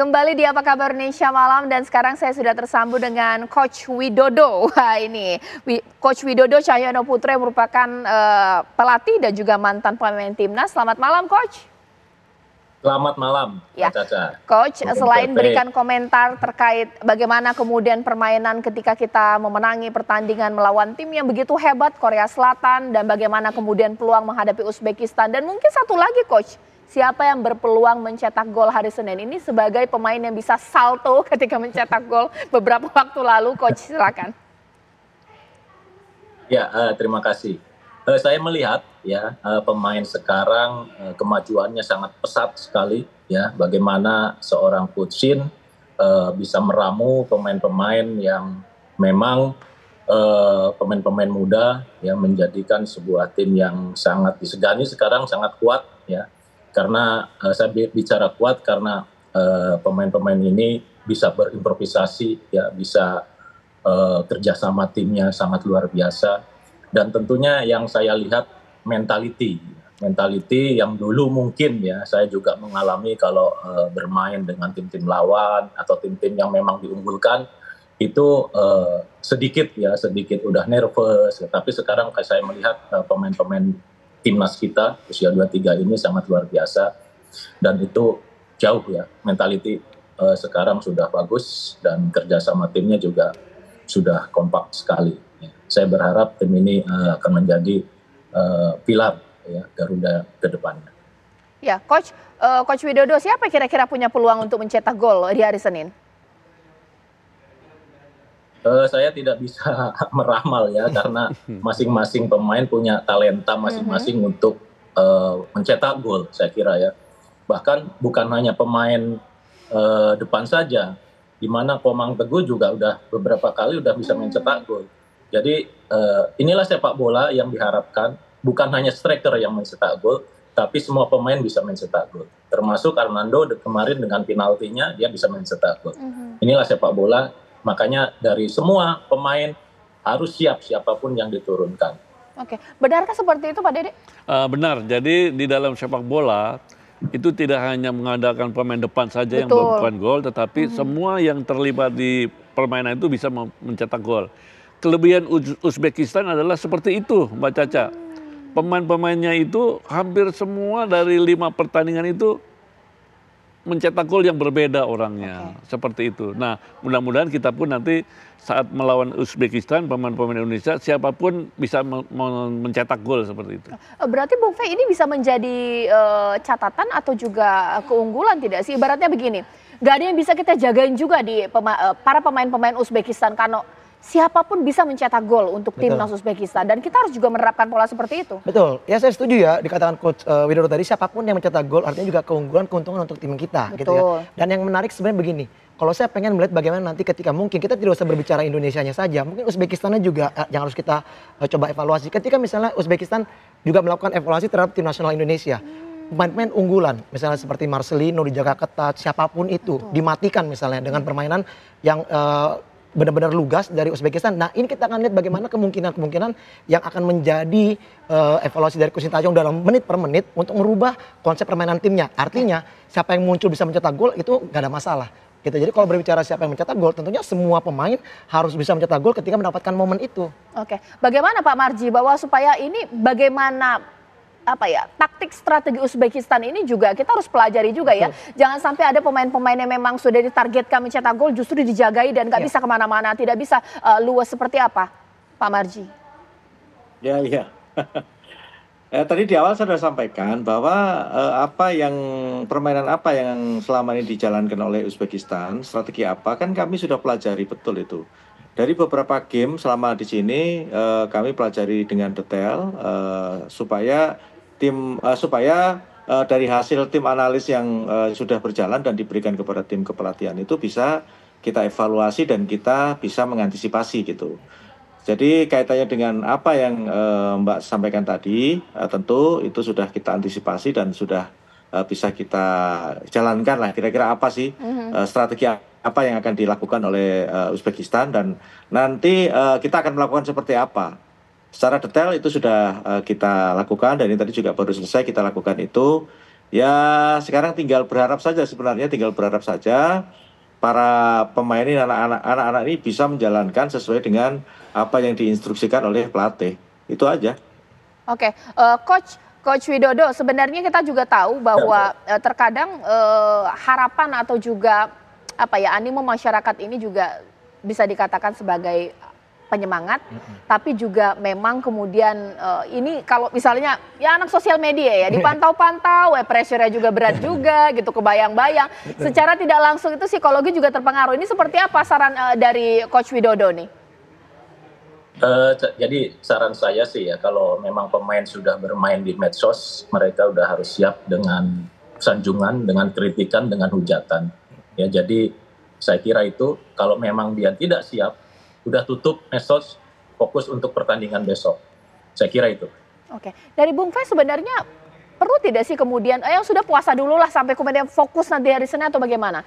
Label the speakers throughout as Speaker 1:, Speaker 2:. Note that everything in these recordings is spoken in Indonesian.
Speaker 1: Kembali di Apa Kabar Indonesia Malam dan sekarang saya sudah tersambung dengan Coach Widodo. Wah ini Coach Widodo Cahyono Putra yang merupakan uh, pelatih dan juga mantan pemain timnas. Selamat malam Coach.
Speaker 2: Selamat malam, ya. Caca. Coach, Mungkin selain perfect. berikan
Speaker 1: komentar terkait bagaimana kemudian permainan ketika kita memenangi pertandingan melawan tim yang begitu hebat Korea Selatan dan bagaimana kemudian peluang menghadapi Uzbekistan dan mungkin satu lagi Coach, siapa yang berpeluang mencetak gol hari Senin ini sebagai pemain yang bisa salto ketika mencetak gol beberapa waktu lalu coach silakan.
Speaker 2: Ya, uh, terima kasih. Uh, saya melihat ya uh, pemain sekarang uh, kemajuannya sangat pesat sekali ya bagaimana seorang Putsin uh, bisa meramu pemain-pemain yang memang pemain-pemain uh, muda yang menjadikan sebuah tim yang sangat disegani sekarang sangat kuat ya karena uh, saya bicara kuat karena eh, pemain-pemain uh, ini bisa berimprovisasi ya bisa uh, kerjasama timnya sangat luar biasa dan tentunya yang saya lihat mentality mentality yang dulu mungkin ya saya juga mengalami kalau uh, bermain dengan tim-tim lawan atau tim-tim yang memang diunggulkan itu uh, sedikit ya sedikit udah nervous tapi sekarang saya melihat pemain-pemain uh, timnas kita usia 23 ini sangat luar biasa dan itu jauh ya mentality uh, eh, sekarang sudah bagus dan kerja sama timnya juga sudah kompak sekali. Saya berharap tim ini uh, akan menjadi uh, pilar ya Garuda ke depannya.
Speaker 1: Ya, coach uh, coach Widodo siapa kira-kira punya peluang untuk mencetak gol di hari Senin?
Speaker 2: Uh, saya tidak bisa meramal ya karena masing-masing pemain punya talenta masing-masing mm -hmm. untuk uh, mencetak gol saya kira ya. Bahkan bukan hanya pemain uh, depan saja, di mana Komang Teguh juga udah beberapa kali udah bisa mm -hmm. mencetak gol. Jadi uh, inilah sepak bola yang diharapkan bukan hanya striker yang mencetak gol, tapi semua pemain bisa mencetak gol. Termasuk Armando kemarin dengan penaltinya dia bisa mencetak gol. Mm -hmm. Inilah sepak bola Makanya dari semua pemain harus siap siapapun yang
Speaker 3: diturunkan.
Speaker 1: Oke, benarkah seperti itu Pak Deddy?
Speaker 3: Uh, benar, jadi di dalam sepak bola itu tidak hanya mengandalkan pemain depan saja Betul. yang melakukan gol, tetapi -hmm. semua yang terlibat di permainan itu bisa mencetak gol. Kelebihan Uzbekistan adalah seperti itu Mbak Caca. Mm. Pemain-pemainnya itu hampir semua dari lima pertandingan itu mencetak gol yang berbeda orangnya okay. seperti itu. Nah, mudah-mudahan kita pun nanti saat melawan Uzbekistan pemain-pemain Indonesia siapapun bisa mencetak gol seperti itu.
Speaker 1: Eh, berarti Bung Fei ini bisa menjadi uh, catatan atau juga eh, keunggulan tidak sih? Ibaratnya begini, nggak ada yang bisa kita jagain juga di pema para pemain-pemain Uzbekistan karena siapapun bisa mencetak gol untuk Betul. timnas Uzbekistan dan kita harus juga menerapkan pola seperti itu.
Speaker 4: Betul. Ya saya setuju ya dikatakan coach uh, Widodo tadi siapapun yang mencetak gol artinya juga keunggulan keuntungan untuk tim kita Betul. gitu ya. Dan yang menarik sebenarnya begini, kalau saya pengen melihat bagaimana nanti ketika mungkin kita tidak usah berbicara Indonesianya saja, mungkin Uzbekistannya juga eh, yang harus kita eh, coba evaluasi. Ketika misalnya Uzbekistan juga melakukan evaluasi terhadap tim nasional Indonesia. Pemain-pemain hmm. unggulan, misalnya seperti Marcelino dijaga ketat, siapapun itu Betul. dimatikan misalnya dengan permainan yang uh, benar-benar lugas dari Uzbekistan. Nah ini kita akan lihat bagaimana kemungkinan-kemungkinan yang akan menjadi uh, evaluasi dari Kusin Tajong dalam menit per menit untuk merubah konsep permainan timnya. Artinya siapa yang muncul bisa mencetak gol itu gak ada masalah. Gitu. Jadi kalau berbicara siapa yang mencetak gol, tentunya semua pemain harus bisa mencetak gol ketika mendapatkan momen itu.
Speaker 1: Oke, bagaimana Pak Marji bahwa supaya ini bagaimana apa ya taktik strategi Uzbekistan ini juga kita harus pelajari juga ya. Betul. Jangan sampai ada pemain-pemain yang memang sudah ditargetkan mencetak gol justru dijagai dan nggak ya. bisa kemana-mana, tidak bisa uh, luas seperti apa, Pak Marji?
Speaker 5: Ya ya. Eh, tadi di awal saya sudah sampaikan bahwa eh, apa yang permainan apa yang selama ini dijalankan oleh Uzbekistan, strategi apa kan kami sudah pelajari betul itu. Dari beberapa game selama di sini eh, kami pelajari dengan detail eh, supaya tim uh, supaya uh, dari hasil tim analis yang uh, sudah berjalan dan diberikan kepada tim kepelatihan itu bisa kita evaluasi dan kita bisa mengantisipasi gitu. Jadi kaitannya dengan apa yang uh, Mbak sampaikan tadi, uh, tentu itu sudah kita antisipasi dan sudah uh, bisa kita jalankan lah. Kira-kira apa sih uh, strategi apa yang akan dilakukan oleh uh, Uzbekistan dan nanti uh, kita akan melakukan seperti apa? secara detail itu sudah eh, kita lakukan dan ini tadi juga baru selesai kita lakukan itu. Ya sekarang tinggal berharap saja sebenarnya tinggal berharap saja para pemain ini anak-anak anak-anak ini bisa menjalankan sesuai dengan apa yang diinstruksikan oleh pelatih. Itu aja.
Speaker 1: Oke, okay. uh, eh, coach Coach Widodo, sebenarnya kita juga tahu ya, bahwa eh, terkadang eh, harapan atau juga apa ya animo masyarakat ini juga bisa dikatakan sebagai penyemangat, mm -hmm. tapi juga memang kemudian uh, ini kalau misalnya ya anak sosial media ya dipantau-pantau, eh, pressure juga berat juga gitu, kebayang-bayang. Secara tidak langsung itu psikologi juga terpengaruh. Ini seperti apa saran uh, dari Coach Widodo nih?
Speaker 2: Uh, jadi saran saya sih ya kalau memang pemain sudah bermain di medsos, mereka udah harus siap dengan sanjungan, dengan kritikan, dengan hujatan. Ya jadi saya kira itu kalau memang dia tidak siap, udah tutup medsos fokus untuk pertandingan besok.
Speaker 4: Saya kira itu.
Speaker 1: Oke, dari Bung Fes sebenarnya perlu tidak sih kemudian, eh sudah puasa dulu lah sampai kemudian fokus nanti hari Senin atau bagaimana?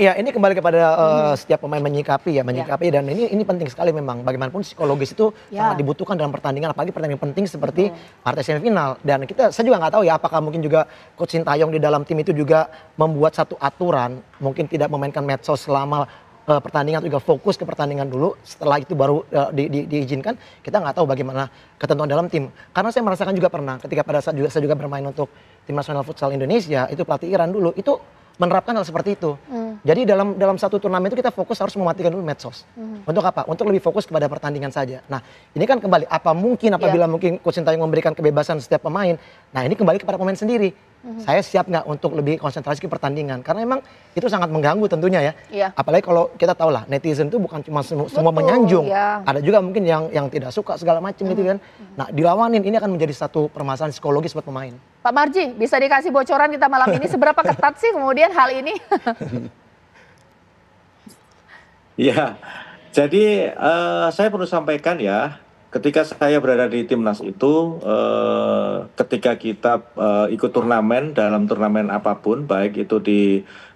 Speaker 4: Ya ini kembali kepada uh, setiap pemain menyikapi ya menyikapi ya. dan ini ini penting sekali memang bagaimanapun psikologis itu ya. sangat dibutuhkan dalam pertandingan apalagi pertandingan penting seperti hmm. partai semifinal dan kita saya juga nggak tahu ya apakah mungkin juga coach Sintayong di dalam tim itu juga membuat satu aturan mungkin tidak memainkan medsos selama Eh, pertandingan juga fokus ke pertandingan dulu setelah itu baru uh, di, di, diizinkan kita nggak tahu bagaimana ketentuan dalam tim karena saya merasakan juga pernah ketika pada saat juga saya juga bermain untuk tim nasional futsal Indonesia itu pelatih Iran dulu itu menerapkan hal seperti itu. Hmm. Jadi dalam dalam satu turnamen itu kita fokus harus mematikan dulu medsos. Hmm. Untuk apa? Untuk lebih fokus kepada pertandingan saja. Nah, ini kan kembali apa mungkin apabila yeah. mungkin coach yang memberikan kebebasan setiap pemain. Nah, ini kembali kepada pemain sendiri hmm Saya siap nggak untuk lebih konsentrasi ke pertandingan? Karena memang itu sangat mengganggu tentunya ya. Yeah. Apalagi kalau kita tahu lah netizen itu bukan cuma semu- Betul, semua menyanjung, yeah. ada juga mungkin yang yang tidak suka segala macam gitu mm-hmm. gitu kan. Nah dilawanin ini akan menjadi satu permasalahan psikologis buat pemain.
Speaker 1: Pak Marji bisa dikasih bocoran kita malam ini seberapa ketat sih kemudian hal ini?
Speaker 5: yeah. jadi uh, saya perlu sampaikan ya ketika saya berada di timnas itu eh, ketika kita eh, ikut turnamen dalam turnamen apapun baik itu di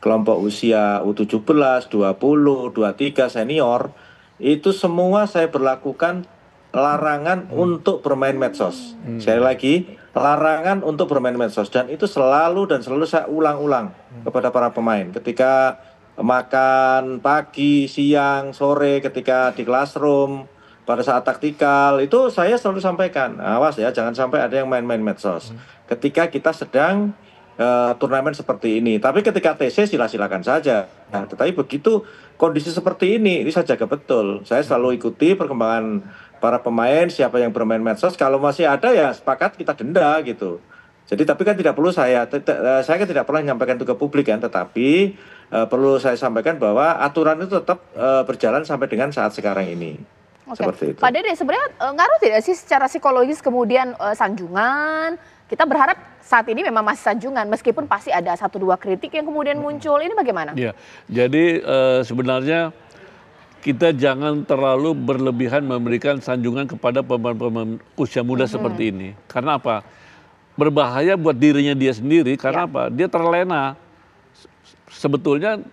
Speaker 5: kelompok usia U17, 20, 23 senior itu semua saya berlakukan larangan hmm. untuk bermain medsos. Hmm. Saya lagi, larangan untuk bermain medsos dan itu selalu dan selalu saya ulang-ulang hmm. kepada para pemain ketika makan pagi, siang, sore ketika di classroom pada saat taktikal itu saya selalu sampaikan awas ya jangan sampai ada yang main-main medsos hmm. ketika kita sedang uh, turnamen seperti ini tapi ketika TC sila silakan saja nah tetapi begitu kondisi seperti ini ini saya jaga betul saya selalu hmm. ikuti perkembangan para pemain siapa yang bermain medsos kalau masih ada ya sepakat kita denda gitu jadi tapi kan tidak perlu saya eh, saya kan tidak pernah menyampaikan itu ke publik kan tetapi uh, perlu saya sampaikan bahwa aturan itu tetap uh, berjalan sampai dengan saat sekarang ini
Speaker 1: Okay. Seperti itu. Pak Dede, sebenarnya e, ngaruh tidak sih secara psikologis kemudian e, sanjungan? Kita berharap saat ini memang masih sanjungan, meskipun pasti ada satu dua kritik yang kemudian muncul. Ini bagaimana?
Speaker 3: Ya, jadi e, sebenarnya kita jangan terlalu berlebihan memberikan sanjungan kepada pemain-pemain usia muda hmm. seperti ini. Karena apa? Berbahaya buat dirinya dia sendiri. Karena ya. apa? Dia terlena. Sebetulnya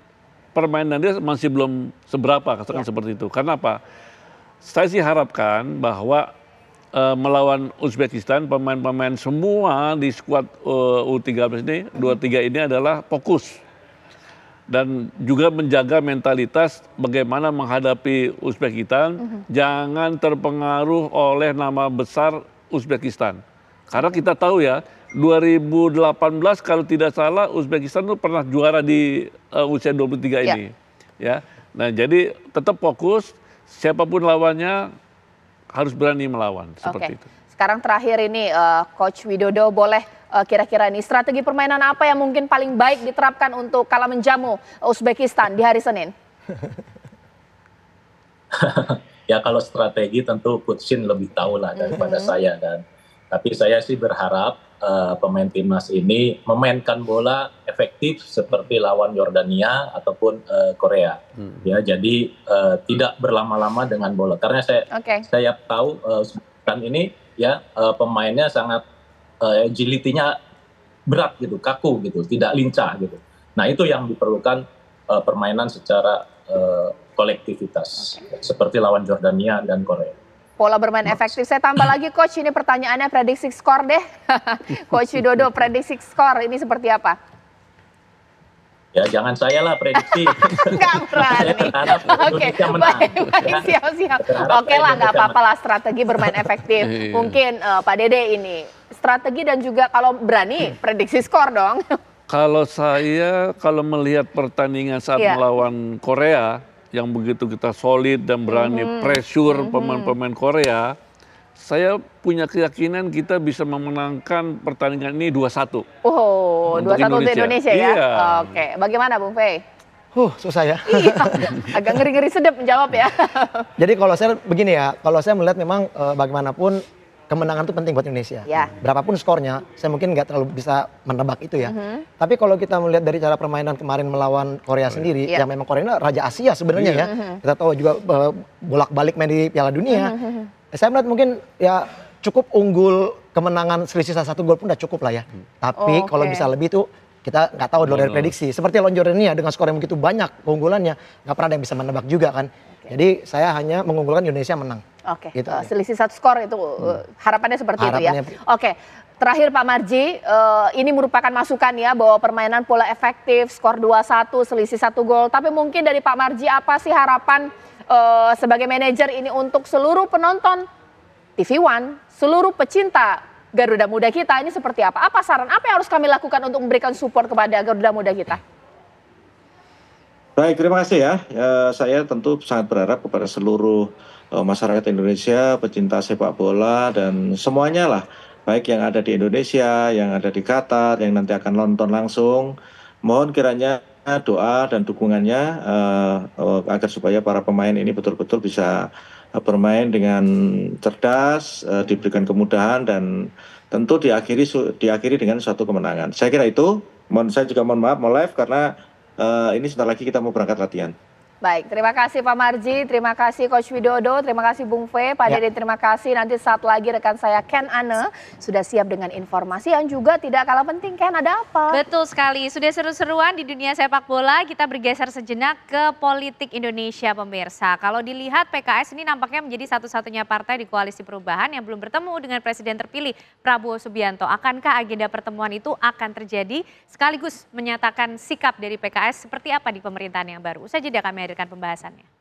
Speaker 3: permainan dia masih belum seberapa, katakan ya. seperti itu. Karena apa? saya sih harapkan bahwa uh, melawan Uzbekistan pemain-pemain semua di skuad uh, eh, U13 ini, hmm. 23 ini adalah fokus dan juga menjaga mentalitas bagaimana menghadapi Uzbekistan, uh mhm. -huh. jangan terpengaruh oleh nama besar Uzbekistan. Karena kita tahu ya, 2018 kalau tidak salah Uzbekistan itu pernah juara di uh, usia 23 ini. yeah. ya. Nah, jadi tetap fokus siapapun lawannya harus berani melawan seperti okay. itu.
Speaker 1: Sekarang terakhir ini uh, Coach Widodo boleh uh, kira-kira ini strategi permainan apa yang mungkin paling baik diterapkan untuk kala menjamu Uzbekistan di hari Senin?
Speaker 2: ya kalau strategi tentu Putin lebih tahu lah daripada mm -hmm. saya dan. Tapi saya sih berharap uh, pemain timnas ini memainkan bola efektif seperti lawan Yordania ataupun uh, Korea. Hmm. Ya, jadi uh, tidak berlama-lama dengan bola. Karena saya okay. saya tahu uh, ini ya uh, pemainnya sangat uh, agility-nya berat gitu, kaku gitu, tidak lincah gitu. Nah, itu yang diperlukan uh, permainan secara uh, kolektivitas okay. seperti lawan Jordania dan Korea.
Speaker 1: Pola bermain efektif. Saya tambah lagi coach ini pertanyaannya prediksi skor deh. coach Widodo prediksi skor ini seperti apa?
Speaker 2: Ya jangan saya lah prediksi. Enggak berani.
Speaker 1: Oke, baik, baik, siap, siap. Oke lah, nggak apa-apa lah strategi bermain efektif. Iya. Mungkin uh, Pak Dede ini strategi dan juga kalau berani prediksi skor dong.
Speaker 3: kalau saya kalau melihat pertandingan saat yeah. melawan Korea, yang begitu kita solid dan berani mm-hmm. pressure mm-hmm. pemain-pemain Korea, saya punya keyakinan kita bisa memenangkan pertandingan ini 2-1.
Speaker 1: Oh, 2-1 untuk Indonesia ya? Iya. Oke, okay. bagaimana Bung Fei? Huh, susah ya. Iya, agak ngeri-ngeri sedap menjawab ya.
Speaker 4: Jadi kalau saya begini ya, kalau saya melihat memang eh, bagaimanapun kemenangan itu penting buat Indonesia. Ya. Berapapun skornya, saya mungkin nggak terlalu bisa menebak itu ya. Mm -hmm. Tapi kalau kita melihat dari cara permainan kemarin melawan Korea sendiri, ya. yang memang Korea ini raja Asia sebenarnya yeah. ya. Mm -hmm. Kita tahu juga uh, bolak-balik main di Piala Dunia. Mm -hmm. Saya melihat mungkin ya cukup unggul kemenangan selisih satu gol pun udah cukup lah ya. Hmm. Tapi oh, okay. kalau bisa lebih itu kita nggak tahu dari prediksi. Seperti Lon ya dengan skor yang begitu banyak keunggulannya, nggak pernah ada yang bisa menebak juga kan. Okay. Jadi saya hanya mengunggulkan Indonesia menang.
Speaker 1: Oke. Okay. Gitu eh, selisih satu skor itu eh, hmm. harapannya seperti harapannya itu ya. Oke. Okay. Terakhir Pak Marji, uh, ini merupakan masukan ya bahwa permainan pola efektif, skor 2-1, selisih satu gol. Tapi mungkin dari Pak Marji apa sih harapan uh, sebagai manajer ini untuk seluruh penonton TV One, seluruh pecinta Garuda Muda kita ini seperti apa? Apa saran apa yang harus kami lakukan untuk memberikan support kepada Garuda Muda kita?
Speaker 5: Baik, terima kasih ya. ya saya tentu sangat berharap kepada seluruh Eh, masyarakat Indonesia, pecinta sepak bola dan semuanya lah, baik yang ada di Indonesia, yang ada di Qatar, yang nanti akan nonton langsung, mohon kiranya doa dan dukungannya uh, agar supaya para pemain ini betul-betul bisa bermain dengan cerdas, uh, diberikan kemudahan dan tentu diakhiri diakhiri dengan suatu kemenangan. Saya kira itu. Mohon saya juga mohon maaf mau live karena uh, ini sebentar lagi kita mau berangkat latihan.
Speaker 1: Baik, terima kasih Pak Marji, terima kasih Coach Widodo, terima kasih Bung Fe, Pak ya. Dede terima kasih. Nanti saat lagi rekan saya Ken Ane sudah siap dengan informasi yang juga tidak kalah penting. Ken, ada apa? Betul sekali, sudah seru-seruan di dunia sepak bola, kita bergeser sejenak ke politik Indonesia pemirsa. Kalau dilihat PKS ini nampaknya menjadi satu-satunya partai di koalisi perubahan yang belum bertemu dengan presiden terpilih Prabowo Subianto. Akankah agenda pertemuan itu akan terjadi sekaligus menyatakan sikap dari PKS seperti apa di pemerintahan yang baru? Usai jeda kami ada menghadirkan pembahasannya